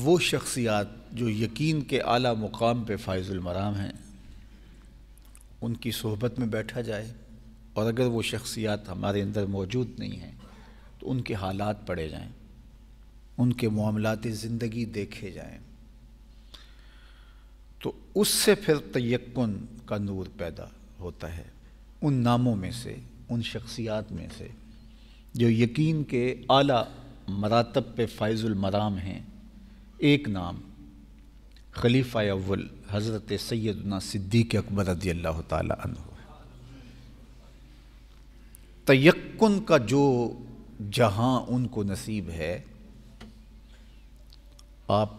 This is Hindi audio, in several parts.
वो शख्सियात जो यकीन के आला मुकाम पे मराम हैं उनकी सोहबत में बैठा जाए और अगर वो शख्सियात हमारे अंदर मौजूद नहीं हैं तो उनके हालात पढ़े जाएं उनके मामलात ज़िंदगी देखे जाएं तो उससे फिर तयक्न का नूर पैदा होता है उन नामों में से उन शख्सियात में से जो यकीन के आला मरातब पे मराम हैं एक नाम खलीफा अव्वल हज़रत सैदना सिद्दीक अकबर रदी अल्लाह तन तयक्न का जो जहां उनको नसीब है आप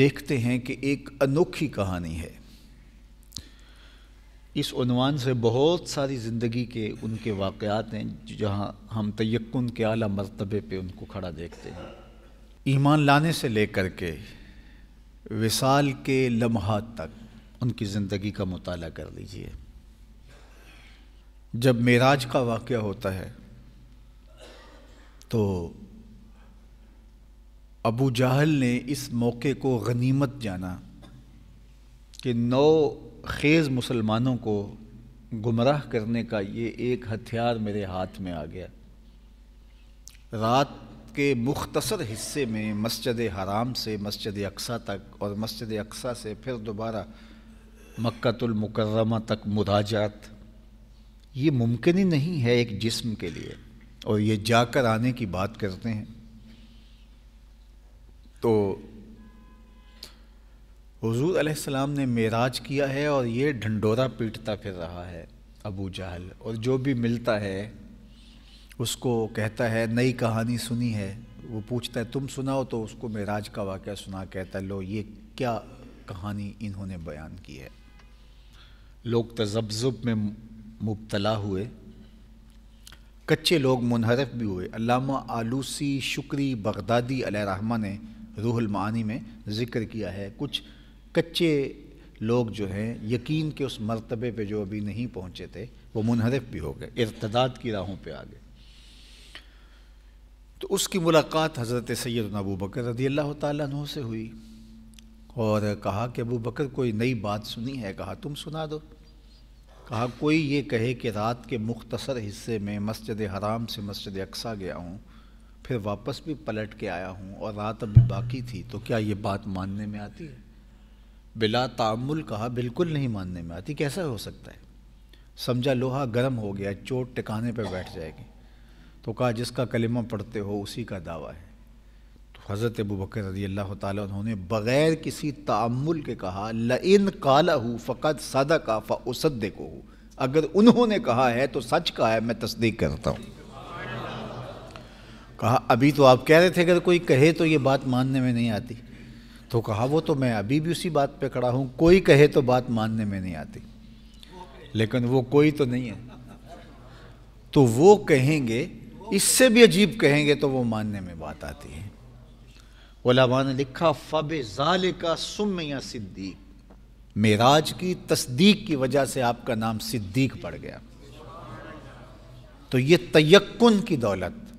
देखते हैं कि एक अनोखी कहानी है इस उनवान से बहुत सारी ज़िंदगी के उनके वाक़ हैं जहाँ हम तयक्न के आला मरतबे पे उनको खड़ा देखते हैं ईमान लाने से लेकर के विसाल के लम्हा तक उनकी ज़िंदगी का मताल कर लीजिए जब मेराज का वाक़ होता है तो अबू जहल ने इस मौके को गनीमत जाना कि नौ खेज़ मुसलमानों को गुमराह करने का ये एक हथियार मेरे हाथ में आ गया रात के मुख्तसर हिस्से में मस्जिद हराम से मस्जिद अक्सा तक और मस्जिद अक्सा से फिर दोबारा मक्तुलमकरमा तक मुदाजात ये मुमकिन ही नहीं है एक जिस्म के लिए और ये जाकर आने की बात करते हैं तो हुजूर अलैहिस्सलाम ने मेराज किया है और ये ढंडोरा पीटता फिर रहा है अबू जहल और जो भी मिलता है उसको कहता है नई कहानी सुनी है वो पूछता है तुम सुनाओ तो उसको राज का वाक्य सुना कहता है लो ये क्या कहानी इन्होंने बयान की है लोग तजब्जुब में मुबतला हुए कच्चे लोग मुनहरफ भी हुए अलामा आलूसी शुक्री बगदादी रहा ने रूहुल मानी में ज़िक्र किया है कुछ कच्चे लोग जो हैं यकीन के उस मरतबे पे जो अभी नहीं पहुँचे थे वो मुनहरफ भी हो गए इरतदाद की राहों पे आ गए उसकी मुलाकात हज़रत सैद अबू बकर रदी अल्लाह तु से हुई और कहा कि अबू बकर कोई नई बात सुनी है कहा तुम सुना दो कहा कोई ये कहे कि रात के मुख्तसर हिस्से में मस्जिद हराम से मस्जिद अक्सा गया हूँ फिर वापस भी पलट के आया हूँ और रात अभी बाकी थी तो क्या ये बात मानने में आती है बिला तामुल कहा बिल्कुल नहीं मानने में आती कैसा हो सकता है समझा लोहा गर्म हो गया चोट टिकाने पर बैठ जाएगी तो कहा जिसका कलिमा पढ़ते हो उसी का दावा है तो हज़रत अबू बकर रजी अल्लाह तुमने बग़ैर किसी तामुल के कहा लन काला हूँ फ़कत सदा का फ़सद को हूँ अगर उन्होंने कहा है तो सच कहा है मैं तस्दीक करता हूँ कहा अभी तो आप कह रहे थे अगर कोई कहे तो ये बात मानने में नहीं आती तो कहा वो तो मैं अभी भी उसी बात पे खड़ा हूँ कोई कहे तो बात मानने में नहीं आती लेकिन वो कोई तो नहीं है तो वो कहेंगे इससे भी अजीब कहेंगे तो वो मानने में बात आती है ओलाबा ने लिखा फ़ब ज़ाल का सुम या सिद्दीक मेराज की तस्दीक की वजह से आपका नाम सिद्दीक पड़ गया तो ये तयक्न की दौलत